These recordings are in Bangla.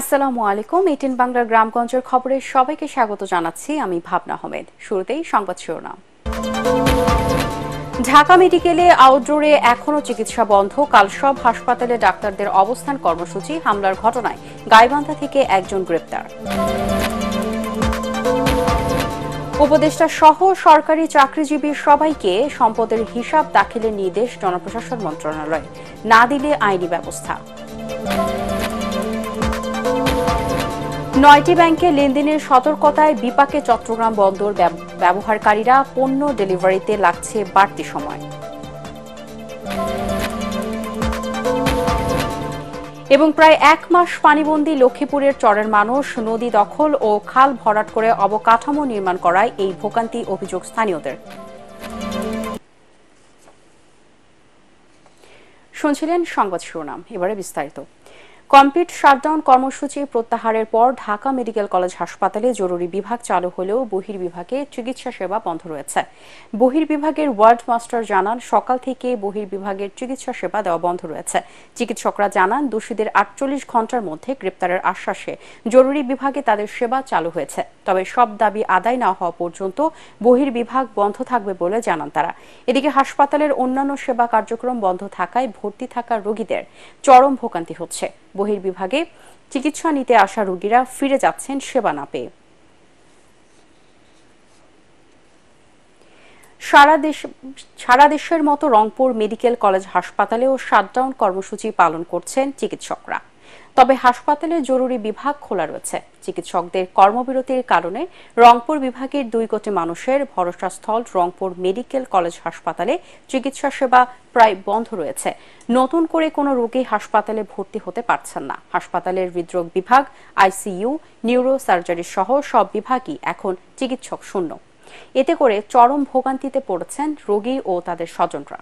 আসসালামু আলাইকুম এটিন বাংলার গ্রামগঞ্জের খবরে সবাইকে স্বাগত জানাচ্ছি আমি ভাবনা আহমেদ শুরুতেই সংবাদ শিরোনাম ঢাকা মেডিকেলে আউটডোরে এখনও চিকিৎসা বন্ধ কাল সব হাসপাতালে ডাক্তারদের অবস্থান কর্মসূচি হামলার ঘটনায় গাইবান্ধা থেকে একজন গ্রেপ্তার উপদেষ্টা সহ সরকারি চাকরিজীবী সবাইকে সম্পদের হিসাব দাখিলের নির্দেশ জনপ্রশাসন মন্ত্রণালয় না দিলে আইনি ব্যবস্থা নয়টি ব্যাংকে লেনদেনের সতর্কতায় বিপাকে চট্টগ্রাম বন্দর ব্যবহারকারীরা পণ্য ডেলিভারিতে লাগছে বাড়তি সময় এবং প্রায় এক মাস পানিবন্দী লক্ষ্মীপুরের চরের মানুষ নদী দখল ও খাল ভরাট করে অবকাঠামো নির্মাণ করায় এই ভোগান্তি অভিযোগ স্থানীয়দের শুনছিলেন সংবাদ শিরোনাম এবারে বিস্তারিত কমপ্লিট শাটডাউন কর্মসূচি প্রত্যাহারের পর ঢাকা মেডিকেল কলেজ হাসপাতালে জরুরি বিভাগ চালু হলেও বহির্বিভাগে চিকিৎসা সেবা বন্ধ রয়েছে বহির্বিভাগের ওয়ার্ড মাস্টার জানান সকাল থেকে বিভাগের চিকিৎসা সেবা দেওয়া বন্ধ রয়েছে চিকিৎসকরা জানান দোষীদের আটচল্লিশ ঘন্টার মধ্যে গ্রেপ্তারের আশ্বাসে জরুরি বিভাগে তাদের সেবা চালু হয়েছে তবে সব দাবি আদায় না হওয়া পর্যন্ত বহির্বিভাগ বন্ধ থাকবে বলে জানান তারা এদিকে হাসপাতালের অন্যান্য সেবা কার্যক্রম বন্ধ থাকায় ভর্তি থাকা রোগীদের চরম ভোগান্তি হচ্ছে বহির্বিভাগে চিকিৎসা নিতে আসা রোগীরা ফিরে যাচ্ছেন সেবা না পেয়ে সারা দেশ সারা দেশের মতো রংপুর মেডিকেল কলেজ হাসপাতালেও শাটডাউন কর্মসূচি পালন করছেন চিকিৎসকরা তবে হাসপাতালে জরুরি বিভাগ খোলা রয়েছে চিকিৎসকদের কর্মবিরতির কারণে রংপুর বিভাগের দুই কোটি মানুষের ভরসাস্থল রংপুর মেডিকেল কলেজ হাসপাতালে চিকিৎসা সেবা প্রায় বন্ধ রয়েছে নতুন করে কোনো রোগী হাসপাতালে ভর্তি হতে পারছেন না হাসপাতালের হৃদরোগ বিভাগ আইসিইউ নিউরো সার্জারি সহ সব বিভাগই এখন চিকিৎসক শূন্য এতে করে চরম ভোগান্তিতে পড়েছেন রোগী ও তাদের স্বজনরা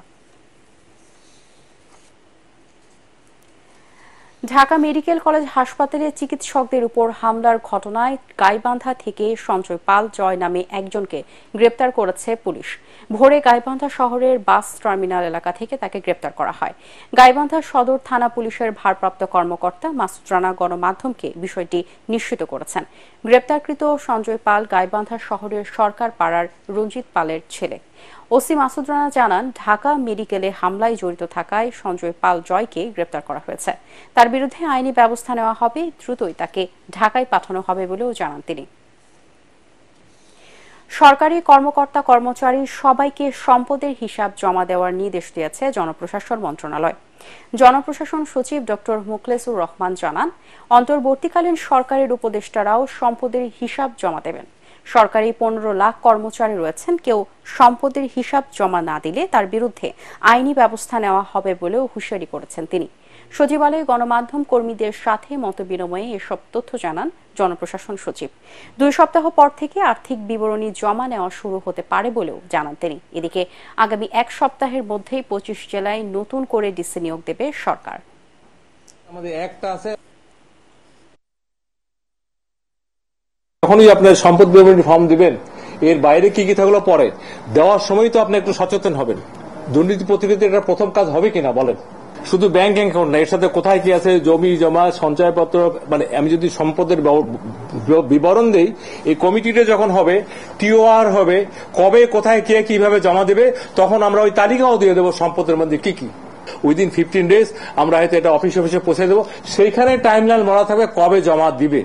ঢাকা মেডিকেল কলেজ হাসপাতালে চিকিৎসকদের উপর হামলার ঘটনায় গাইবান্ধা থেকে সঞ্জয় পাল জয় নামে একজনকে গ্রেপ্তার করেছে পুলিশ ভোরে গাইবান্ধা শহরের বাস টার্মিনাল এলাকা থেকে তাকে গ্রেপ্তার করা হয় গাইবান্ধা সদর থানা পুলিশের ভারপ্রাপ্ত কর্মকর্তা মাসুদ রানা গণমাধ্যমকে বিষয়টি নিশ্চিত করেছেন গ্রেপ্তারকৃত সঞ্জয় পাল গাইবান্ধা শহরের সরকার পাড়ার রঞ্জিত পালের ছেলে ওসি মাসুদ রানা জানান ঢাকা মেডিকেলে হামলায় জড়িত থাকায় সঞ্জয় পাল জয়কে গ্রেপ্তার করা হয়েছে তার বিরুদ্ধে আইনি ব্যবস্থা নেওয়া হবে দ্রুতই তাকে ঢাকায় পাঠানো হবে বলেও জানান তিনি সরকারি কর্মকর্তা কর্মচারী সবাইকে সম্পদের হিসাব জমা দেওয়ার নির্দেশ দিয়েছে জনপ্রশাসন মন্ত্রণালয় জনপ্রশাসন সচিব ডক্টর মুখলেসুর রহমান জানান অন্তর্বর্তীকালীন সরকারের উপদেষ্টারাও সম্পদের হিসাব জমা দেবেন সরকারি পনেরো লাখ কর্মচারী রয়েছেন কেউ সম্পদের হিসাব জমা না দিলে তার বিরুদ্ধে আইনি ব্যবস্থা নেওয়া হবে বলেও হুঁশিয়ারি করেছেন তিনি সচিবালয়ে গণমাধ্যম কর্মীদের সাথে মতবিনিময়ে এসব তথ্য জানান জনপ্রশাসন সচিব দুই সপ্তাহ পর থেকে আর্থিক বিবরণী জমা নেওয়া শুরু হতে পারে বলেও জানান তিনি এদিকে আগামী এক সপ্তাহের মধ্যেই পঁচিশ জেলায় নতুন করে ডিসি নিয়োগ দেবে সরকার আমাদের একটা আছে যখনই আপনার সম্পদ বিবরণী ফর্ম দিবেন এর বাইরে কি কি থাকলো পরে দেওয়ার সময় তো আপনি একটু সচেতন হবেন দুর্নীতি প্রতিরোধে এটা প্রথম কাজ হবে কিনা বলেন শুধু ব্যাংক অ্যাকাউন্ট না এর সাথে কোথায় কি আছে জমি জমা সঞ্চয়পত্র মানে আমি যদি সম্পদের বিবরণ দেই এই কমিটিটা যখন হবে টিওআর হবে কবে কোথায় কে কিভাবে জমা দেবে তখন আমরা ওই তালিকাও দিয়ে দেবো সম্পদের মধ্যে কি কি উইদিন ফিফটিন ডেজ আমরা হয়তো এটা অফিস অফিসে পৌঁছে দেবো সেইখানে লাইন মরা থাকবে কবে জমা দিবে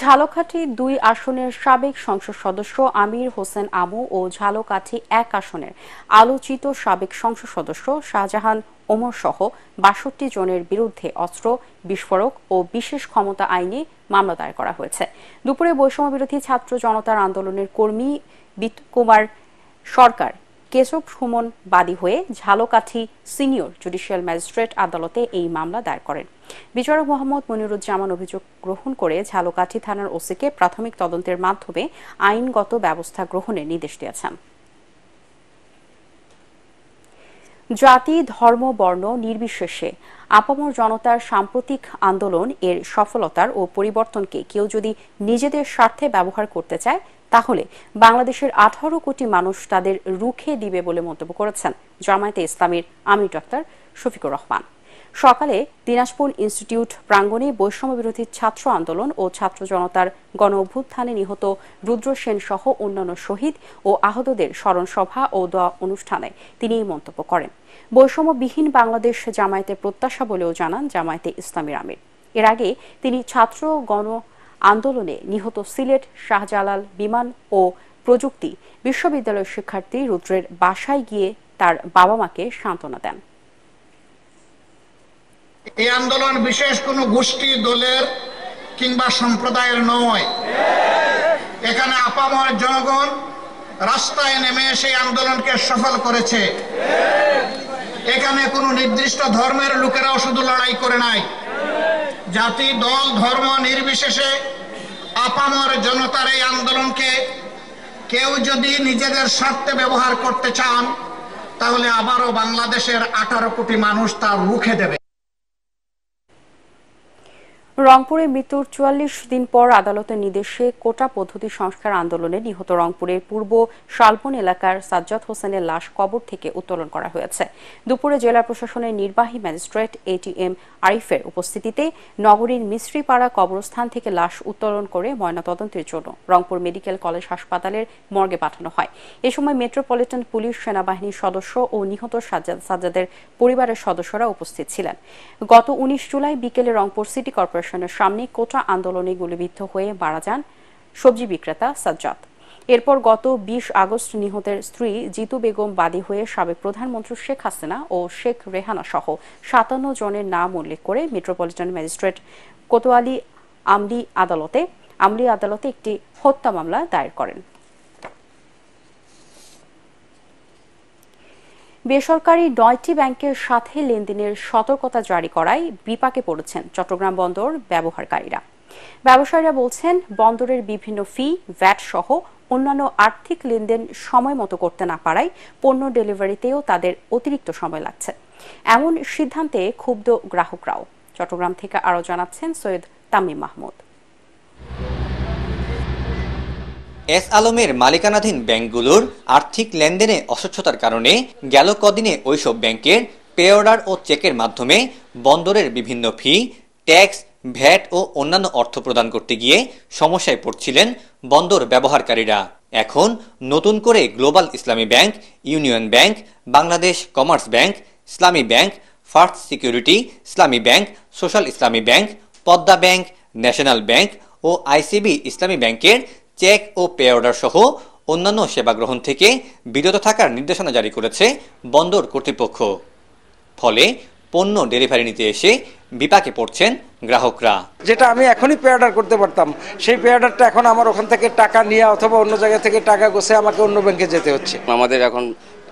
ঝালকাঠি দুই আসনের সাবেক সংসদ সদস্য আমির হোসেন আমু ও ঝালকাঠি এক আসনের আলোচিত সাবেক সংসদ সদস্য শাহজাহান ওমর সহ বাষট্টি জনের বিরুদ্ধে অস্ত্র বিস্ফোরক ও বিশেষ ক্ষমতা আইনে মামলা দায়ের করা হয়েছে দুপুরে বৈষম্য বিরোধী ছাত্র জনতার আন্দোলনের কর্মী বিত কুমার সরকার কেশব সুমন বাদী হয়ে ঝালকাঠি সিনিয়র জুডিশিয়াল ম্যাজিস্ট্রেট আদালতে এই মামলা দায়ের করেন বিচারক মোহাম্মদ মনিরুজ্জামান অভিযোগ গ্রহণ করে ঝালকাঠি থানার ওসিকে প্রাথমিক তদন্তের মাধ্যমে আইনগত ব্যবস্থা গ্রহণের নির্দেশ দিয়েছেন জাতি ধর্ম বর্ণ নির্বিশেষে আপামর জনতার সাম্প্রতিক আন্দোলন এর সফলতার ও পরিবর্তনকে কেউ যদি নিজেদের স্বার্থে ব্যবহার করতে চায় তাহলে বাংলাদেশের আঠারো কোটি মানুষ তাদের রুখে দিবে বলে মন্তব্য করেছেন জামায়াতে ইসলামীর আমির ডক্টর শফিকুর রহমান সকালে দিনাজপুর ইনস্টিটিউট প্রাঙ্গণে বৈষম্য বিরোধী ছাত্র আন্দোলন ও ছাত্র জনতার গণ অভ্যুত্থানে নিহত রুদ্র সেন সহ অন্যান্য শহীদ ও আহতদের স্মরণ সভা ও দোয়া অনুষ্ঠানে তিনি এই মন্তব্য করেন বৈষম্যবিহীন বাংলাদেশ জামায়াতের প্রত্যাশা বলেও জানান জামায়াতে ইসলামীর আমির এর আগে তিনি ছাত্র গণ আন্দোলনে নিহত সিলেট শাহজালাল বিমান ও প্রযুক্তি বিশ্ববিদ্যালয়ের শিক্ষার্থী রুদ্রের বাসায় গিয়ে তার বাবা মাকে সান্ত্বনা দেন এই আন্দোলন বিশেষ কোনো গোষ্ঠী দলের কিংবা সম্প্রদায়ের নয় এখানে আপামর জনগণ রাস্তায় নেমে সেই আন্দোলনকে সফল করেছে এখানে কোনো নির্দিষ্ট ধর্মের লোকেরাও শুধু লড়াই করে নাই জাতি দল ধর্ম নির্বিশেষে আপামর জনতার এই আন্দোলনকে কেউ যদি নিজেদের স্বার্থে ব্যবহার করতে চান তাহলে আবারও বাংলাদেশের আঠারো কোটি মানুষ তার রুখে দেবে রংপুরে মৃত্যুর চুয়াল্লিশ দিন পর আদালতের নির্দেশে কোটা পদ্ধতি সংস্কার আন্দোলনে নিহত রংপুরের পূর্ব শালবন এলাকার সাজ্জাদ হোসেনের লাশ কবর থেকে উত্তোলন করা হয়েছে দুপুরে জেলা প্রশাসনের নির্বাহী ম্যাজিস্ট্রেট এটিএম আরিফের উপস্থিতিতে নগরীর মিশ্রিপাড়া কবরস্থান থেকে লাশ উত্তোলন করে ময়নাতদন্তের জন্য রংপুর মেডিকেল কলেজ হাসপাতালের মর্গে পাঠানো হয় এ সময় মেট্রোপলিটন পুলিশ সেনাবাহিনীর সদস্য ও নিহত সাজ্জাদ সাজ্জাদের পরিবারের সদস্যরা উপস্থিত ছিলেন গত উনিশ জুলাই বিকেলে রংপুর সিটি কর্পোরেশন স্টেশনের সামনে কোটা আন্দোলনে গুলিবিদ্ধ হয়ে মারা যান সবজি বিক্রেতা সাজ্জাদ এরপর গত বিশ আগস্ট নিহতের স্ত্রী জিতু বেগম বাদী হয়ে সাবেক প্রধানমন্ত্রী শেখ হাসিনা ও শেখ রেহানা সহ সাতান্ন জনের নাম উল্লেখ করে মেট্রোপলিটন ম্যাজিস্ট্রেট কোতোয়ালি আমলি আদালতে আমলি আদালতে একটি হত্যা মামলা দায়ের করেন বেসরকারি নয়টি ব্যাংকের সাথে লেনদেনের সতর্কতা জারি করায় বিপাকে পড়েছেন চট্টগ্রাম বন্দর ব্যবহারকারীরা ব্যবসায়ীরা বলছেন বন্দরের বিভিন্ন ফি ভ্যাট সহ অন্যান্য আর্থিক লেনদেন সময় মতো করতে না পারায় পণ্য ডেলিভারিতেও তাদের অতিরিক্ত সময় লাগছে এমন সিদ্ধান্তে ক্ষুব্ধ গ্রাহকরাও চট্টগ্রাম থেকে আরও জানাচ্ছেন সৈয়দ তামিম মাহমুদ এস আলমের মালিকানাধীন ব্যাংকগুলোর আর্থিক লেনদেনে অস্বচ্ছতার কারণে গেল কদিনে ওইসব ব্যাংকের পে অর্ডার ও চেকের মাধ্যমে বন্দরের বিভিন্ন ফি ট্যাক্স ভ্যাট ও অন্যান্য অর্থ প্রদান করতে গিয়ে সমস্যায় পড়ছিলেন বন্দর ব্যবহারকারীরা এখন নতুন করে Global Islami Bank Union Bank Bangladesh Commerce Bank Islami Bank First Security Islami Bank Social Islami Bank Padma Bank National Bank ও আইসিবি ইসলামী ব্যাংকের চেক ও পে অর্ডার সহ অন্যান্য সেবা গ্রহণ থেকে বিরত থাকার নির্দেশনা জারি করেছে বন্দর কর্তৃপক্ষ ফলে পণ্য ডেলিভারি নিতে এসে বিপাকে পড়ছেন গ্রাহকরা যেটা আমি এখনই পে অর্ডার করতে পারতাম সেই পে অর্ডারটা এখন আমার ওখান থেকে টাকা নিয়ে অথবা অন্য জায়গা থেকে টাকা গোছে আমাকে অন্য ব্যাংকে যেতে হচ্ছে আমাদের এখন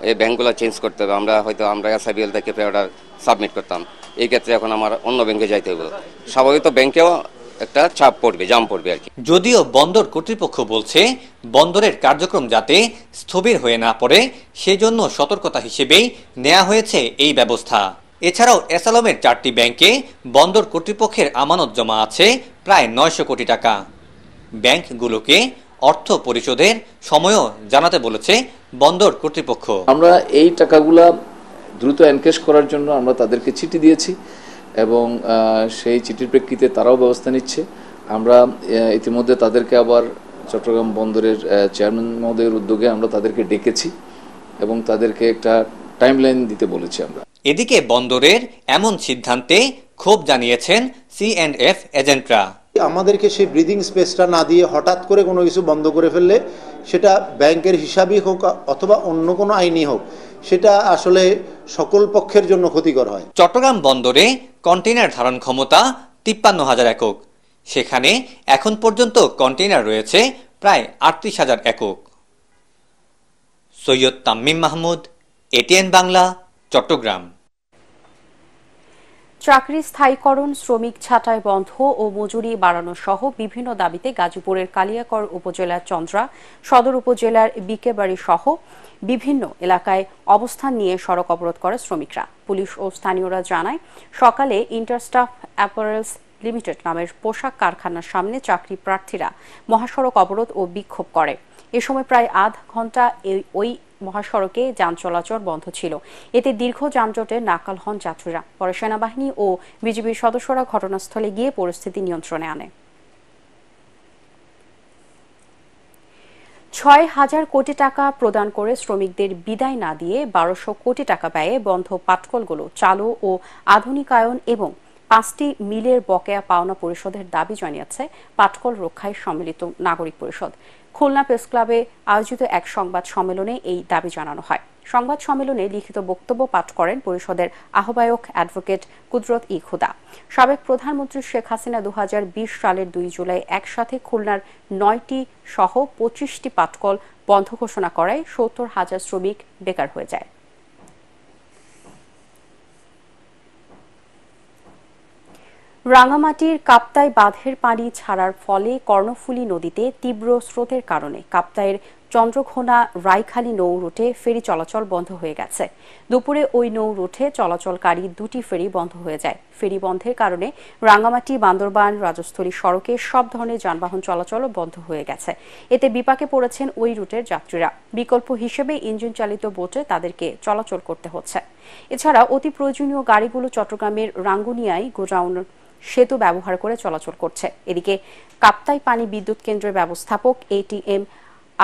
এই ব্যাংকগুলো চেঞ্জ করতে হবে আমরা হয়তো আমরা এসআইবিএল থেকে পে অর্ডার সাবমিট করতাম এই ক্ষেত্রে এখন আমার অন্য ব্যাংকে যাইতে হবে স্বাভাবিক তো ব্যাংকেও একটা চাপ পড়বে জাম পড়বে আর কি যদিও বন্দর কর্তৃপক্ষ বলছে বন্দরের কার্যক্রম যাতে স্থবির হয়ে না পড়ে সেজন্য সতর্কতা হিসেবেই নেওয়া হয়েছে এই ব্যবস্থা এছাড়াও এসালমের চারটি ব্যাংকে বন্দর কর্তৃপক্ষের আমানত জমা আছে প্রায় নয়শো কোটি টাকা ব্যাংকগুলোকে অর্থ পরিশোধের সময়ও জানাতে বলেছে বন্দর কর্তৃপক্ষ আমরা এই টাকাগুলা দ্রুত এনকেশ করার জন্য আমরা তাদেরকে চিঠি দিয়েছি এবং সেই চিঠির প্রেক্ষিতে তারাও ব্যবস্থা নিচ্ছে আমরা ইতিমধ্যে তাদেরকে আবার চট্টগ্রাম বন্দরের চেয়ারম্যান মহোদয়ের উদ্যোগে আমরা তাদেরকে ডেকেছি এবং তাদেরকে একটা টাইমলাইন দিতে বলেছি আমরা এদিকে বন্দরের এমন সিদ্ধান্তে ক্ষোভ জানিয়েছেন সি এফ এজেন্টরা আমাদেরকে সেই ব্রিদিং স্পেসটা না দিয়ে হঠাৎ করে কোনো কিছু বন্ধ করে ফেললে সেটা ব্যাংকের হিসাবই হোক অথবা অন্য কোনো আইনই হোক সেটা আসলে সকল পক্ষের জন্য ক্ষতিকর হয় চট্টগ্রাম বন্দরে কন্টেনার ধারণ ক্ষমতা তিপ্পান্ন হাজার একক সেখানে এখন পর্যন্ত কন্টেইনার রয়েছে প্রায় আটত্রিশ হাজার একক সৈয়দ তাম্মিম মাহমুদ এটিএন বাংলা চট্টগ্রাম চাকরি স্থায়ীকরণ শ্রমিক ছাঁটাই বন্ধ ও মজুরি বাড়ানো সহ বিভিন্ন দাবিতে গাজীপুরের কালিয়াকর উপজেলার চন্দ্রা সদর উপজেলার বিকেবাড়ি সহ বিভিন্ন এলাকায় অবস্থান নিয়ে সড়ক অবরোধ করে শ্রমিকরা পুলিশ ও স্থানীয়রা জানায় সকালে ইন্টারস্টাফ অ্যাপারেলস লিমিটেড নামের পোশাক কারখানার সামনে চাকরি প্রার্থীরা মহাসড়ক অবরোধ ও বিক্ষোভ করে এ সময় প্রায় আধ ঘন্টা ওই মহাসড়কে যান চলাচল বন্ধ ছিল এতে দীর্ঘ যানজটে নাকাল হন যাত্রীরা পরে সেনাবাহিনী ও বিজিবির সদস্যরা ঘটনাস্থলে গিয়ে পরিস্থিতি নিয়ন্ত্রণে আনে ছয় হাজার কোটি টাকা প্রদান করে শ্রমিকদের বিদায় না দিয়ে বারোশো কোটি টাকা ব্যয়ে বন্ধ পাটকলগুলো চালু ও আধুনিকায়ন এবং পাঁচটি মিলের বকেয়া পাওনা পরিষদের দাবি জানিয়েছে পাটকল রক্ষায় সম্মিলিত নাগরিক পরিষদ খুলনা প্রেস ক্লাবে আয়োজিত এক সংবাদ সম্মেলনে এই দাবি জানানো হয় সংবাদ সম্মেলনে লিখিত বক্তব্য পাঠ করেন পরিষদের আহ্বায়ক অ্যাডভোকেট কুদরত ই খুদা সাবেক প্রধানমন্ত্রী শেখ হাসিনা দু সালের দুই জুলাই একসাথে খুলনার নয়টি সহ পঁচিশটি পাটকল বন্ধ ঘোষণা করায় সত্তর হাজার শ্রমিক বেকার হয়ে যায় রাঙামাটির কাপ্তাই বাঁধের পানি ছাড়ার ফলে কর্ণফুলী নদীতে তীব্র স্রোতের কারণে কাপ্তাইয়ের চন্দ্রঘোনা রায়খালী নৌ রুটে ফেরি চলাচল বন্ধ হয়ে গেছে দুপুরে ওই নৌ রুটে চলাচলকারী দুটি ফেরি বন্ধ হয়ে যায় ফেরি বন্ধের কারণে রাঙামাটি বান্দরবান রাজস্থলী সড়কে সব ধরনের যানবাহন চলাচলও বন্ধ হয়ে গেছে এতে বিপাকে পড়েছেন ওই রুটের যাত্রীরা বিকল্প হিসেবে ইঞ্জিন চালিত বোটে তাদেরকে চলাচল করতে হচ্ছে এছাড়া অতি প্রয়োজনীয় গাড়িগুলো চট্টগ্রামের রাঙ্গুনিয়ায় গোডাউন সেতু ব্যবহার করে চলাচল করছে এদিকে কাপ্তাই পানি বিদ্যুৎ কেন্দ্রের ব্যবস্থাপক এটিএম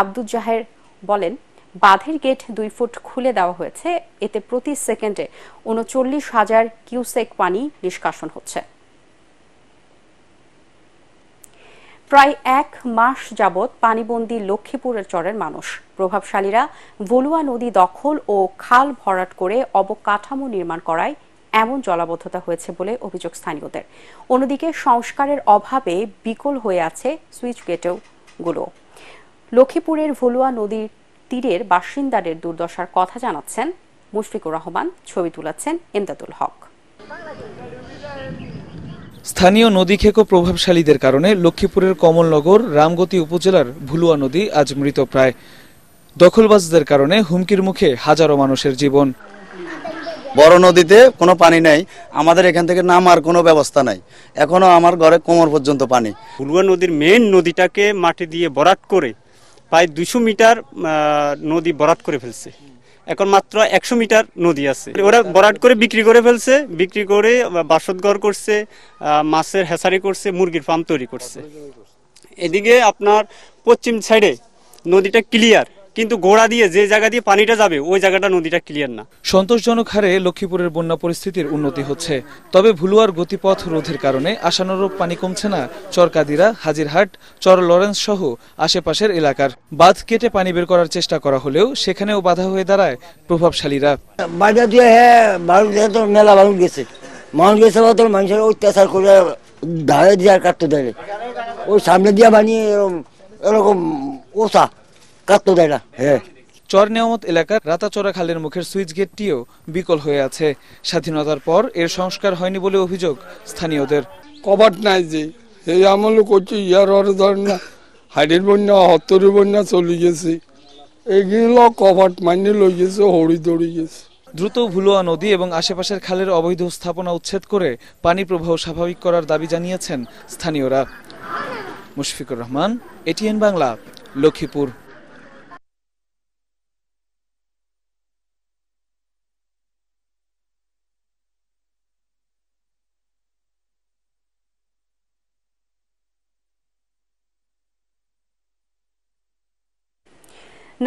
আব্দুল জাহের বলেন বাঁধের গেট দুই ফুট খুলে দেওয়া হয়েছে এতে প্রতি সেকেন্ডে উনচল্লিশ হাজার কিউসেক পানি নিষ্কাশন হচ্ছে প্রায় এক মাস যাবৎ পানিবন্দী লক্ষ্মীপুরের চরের মানুষ প্রভাবশালীরা ভলুয়া নদী দখল ও খাল ভরাট করে অবকাঠামো নির্মাণ করায় এমন জলাবদ্ধতা হয়েছে বলে অভিযোগ স্থানীয়দের অন্যদিকে সংস্কারের অভাবে বিকল হয়ে আছে সুইচ গেটেও গুলো লক্ষ্মীপুরের ভলুয়া নদীর তীরের বাসিন্দাদের দুর্দশার কথা জানাচ্ছেন মুশফিকুর রহমান ছবি তুলাচ্ছেন এমদাদুল হক স্থানীয় নদীক্ষেক প্রভাবশালীদের কারণে লক্ষ্মীপুরের কমলনগর রামগতি উপজেলার ভুলুয়া নদী আজ মৃতপ্রায় দখলবাজদের কারণে হুমকির মুখে হাজারো মানুষের জীবন বড় নদীতে কোনো পানি নাই আমাদের এখান থেকে নামার কোনো ব্যবস্থা নাই এখনও আমার ঘরে কোমর পর্যন্ত পানি ফুলুয়া নদীর মেন নদীটাকে মাটি দিয়ে বরাট করে প্রায় দুশো মিটার নদী বরাট করে ফেলছে এখন মাত্র একশো মিটার নদী আছে ওরা বরাট করে বিক্রি করে ফেলছে বিক্রি করে বাসতঘর করছে মাছের হেসারি করছে মুরগির ফার্ম তৈরি করছে এদিকে আপনার পশ্চিম সাইডে নদীটা ক্লিয়ার কিন্তু গোড়া দিয়ে যে জায়গা দিয়ে পানিটা যাবে ওই জায়গাটা নদীটা ক্লিয়ার না সন্তোষজনক হারে লক্ষ্মীপুরের বন্যা পরিস্থিতির উন্নতি হচ্ছে তবে ভুলুয়ার গতিপথ রোধের কারণে আশানুরূপ পানি কমছে না চরকাদিরা হাজিরহাট চর লরেন্স সহ আশেপাশের এলাকার বাঁধ কেটে পানি বের করার চেষ্টা করা হলেও সেখানেও বাধা হয়ে দাঁড়ায় প্রভাবশালীরা বাধা দিয়ে হ্যাঁ তো মেলা ভালো গেছে মানুষ গেছে মানুষের অত্যাচার করে ধারে দিয়ে আর কাটতে দেয় ওই সামনে দিয়ে বানিয়ে এরকম ওষা কাকতরাইরা হ্যাঁ চর নিয়ামত এলাকার রাতাচরা খালের মুখের সুইচ গেটটিও বিকল হয়ে আছে স্বাধীনতার পর এর সংস্কার হয়নি বলে অভিযোগ স্থানীয়দের কবাট নাই যে এই আমল করছি ইয়ার অর ধর না হাইডের বন্যা হত্তরি বন্যা চলে গেছে এগুলো কবাট মানিয়ে লই গেছে হড়ি দড়ি গেছে দ্রুত ভুলোয়া নদী এবং আশেপাশের খালের অবৈধ স্থাপনা উচ্ছেদ করে পানি প্রবাহ স্বাভাবিক করার দাবি জানিয়েছেন স্থানীয়রা মুশফিকুর রহমান এটিএন বাংলা লক্ষ্মীপুর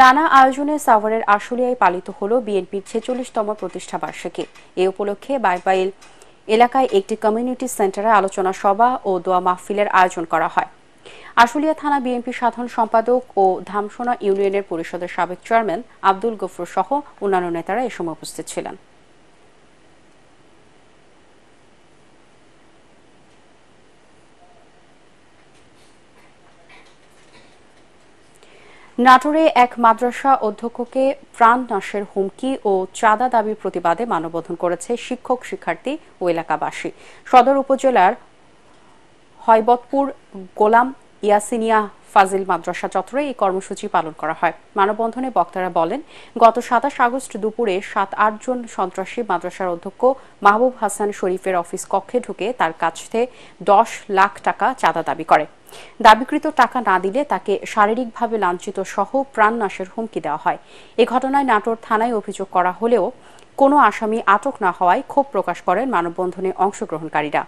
নানা আয়োজনে সাভারের আশুলিয়ায় পালিত হল বিএনপির ছেচল্লিশতম প্রতিষ্ঠা বার্ষিকী এ উপলক্ষে বাইপাইল এলাকায় একটি কমিউনিটি সেন্টারে আলোচনা সভা ও দোয়া মাহফিলের আয়োজন করা হয় আশুলিয়া থানা বিএনপি সাধারণ সম্পাদক ও ধামসোনা ইউনিয়নের পরিষদের সাবেক চেয়ারম্যান আব্দুল গফুর সহ অন্যান্য নেতারা এ সময় উপস্থিত ছিলেন নাটোরে এক মাদ্রাসা অধ্যক্ষকে প্রাণ নাশের হুমকি ও চাঁদা দাবির প্রতিবাদে মানববন্ধন করেছে শিক্ষক শিক্ষার্থী ও এলাকাবাসী সদর উপজেলার হয়বতপুর গোলাম ইয়াসিনিয়া ফাজিল মাদ্রাসা চত্বরে এই কর্মসূচি পালন করা হয় মানববন্ধনে বক্তারা বলেন গত সাতাশ আগস্ট দুপুরে সাত আটজন সন্ত্রাসী মাদ্রাসার অধ্যক্ষ মাহবুব হাসান শরীফের অফিস কক্ষে ঢুকে তার কাছ থেকে দশ লাখ টাকা চাঁদা দাবি করে দাবিকৃত টাকা না দিলে তাকে শারীরিকভাবে লাঞ্ছিত সহ প্রাণনাশের হুমকি দেওয়া হয় এ ঘটনায় নাটোর থানায় অভিযোগ করা হলেও কোনো আসামি আটক না হওয়ায় ক্ষোভ প্রকাশ করেন মানববন্ধনে অংশগ্রহণকারীরা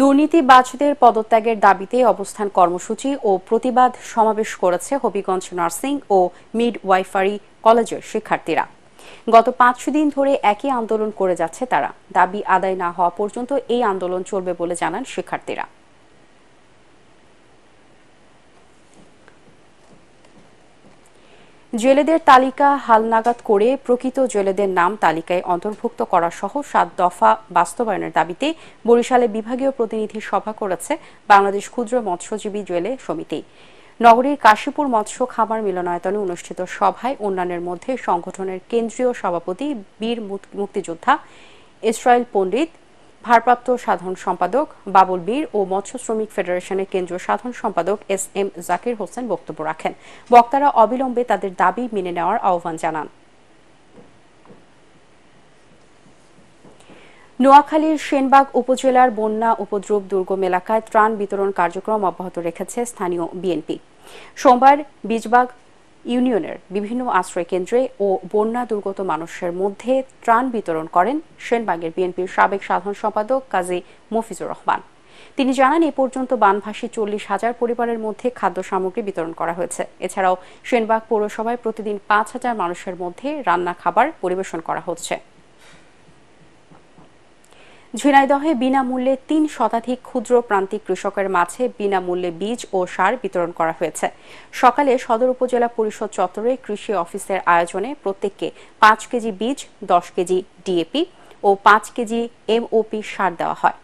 দুর্নীতিবাজদের পদত্যাগের দাবিতে অবস্থান কর্মসূচি ও প্রতিবাদ সমাবেশ করেছে হবিগঞ্জ নার্সিং ও মিড ওয়াইফারি কলেজের শিক্ষার্থীরা গত পাঁচশো দিন ধরে একই আন্দোলন করে যাচ্ছে তারা দাবি আদায় না হওয়া পর্যন্ত এই আন্দোলন চলবে বলে জানান শিক্ষার্থীরা জেলেদের তালিকা হালনাগাদ করে প্রকৃত জেলেদের নাম তালিকায় অন্তর্ভুক্ত করা সহ সাত দফা বাস্তবায়নের দাবিতে বরিশালে বিভাগীয় প্রতিনিধি সভা করেছে বাংলাদেশ ক্ষুদ্র মৎস্যজীবী জেলে সমিতি নগরীর কাশীপুর মৎস্য খামার মিলনায়তনে অনুষ্ঠিত সভায় অন্যান্যের মধ্যে সংগঠনের কেন্দ্রীয় সভাপতি বীর মুক্তিযোদ্ধা ইসরায়েল পণ্ডিত ভারপ্রাপ্ত সাধারণ সম্পাদক বাবুল বীর ও মৎস্য শ্রমিক ফেডারেশনের কেন্দ্রীয় সাধারণ সম্পাদক এস এম জাকির হোসেন বক্তব্য রাখেন বক্তারা অবিলম্বে তাদের দাবি মেনে নেওয়ার আহ্বান জানান নোয়াখালীর সেনবাগ উপজেলার বন্যা উপদ্রব দুর্গম এলাকায় ত্রাণ বিতরণ কার্যক্রম অব্যাহত রেখেছে স্থানীয় বিএনপি সোমবার বীজবাগ ইউনিয়নের বিভিন্ন আশ্রয়কেন্দ্রে ও বন্যা দুর্গত মানুষের মধ্যে ত্রাণ বিতরণ করেন সেনবাগের বিএনপির সাবেক সাধারণ সম্পাদক কাজী মফিজুর রহমান তিনি জানান এ পর্যন্ত বানভাসী চল্লিশ হাজার পরিবারের মধ্যে খাদ্য সামগ্রী বিতরণ করা হয়েছে এছাড়াও সেনবাগ পৌরসভায় প্রতিদিন পাঁচ হাজার মানুষের মধ্যে রান্না খাবার পরিবেশন করা হচ্ছে ঝিনাইদহে বিনামূল্যে তিন শতাধিক ক্ষুদ্র প্রান্তিক কৃষকের মাঝে বিনামূল্যে বীজ ও সার বিতরণ করা হয়েছে সকালে সদর উপজেলা পরিষদ চত্বরে কৃষি অফিসের আয়োজনে প্রত্যেককে পাঁচ কেজি বীজ দশ কেজি ডিএপি ও পাঁচ কেজি এমওপি সার দেওয়া হয়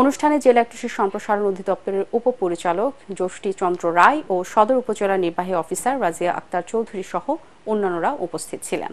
অনুষ্ঠানে জেলা কৃষি সম্প্রসারণ অধিদপ্তরের উপপরিচালক জ্যোষ্ঠী চন্দ্র রায় ও সদর উপজেলা নির্বাহী অফিসার রাজিয়া আক্তার চৌধুরী সহ অন্যান্যরা উপস্থিত ছিলেন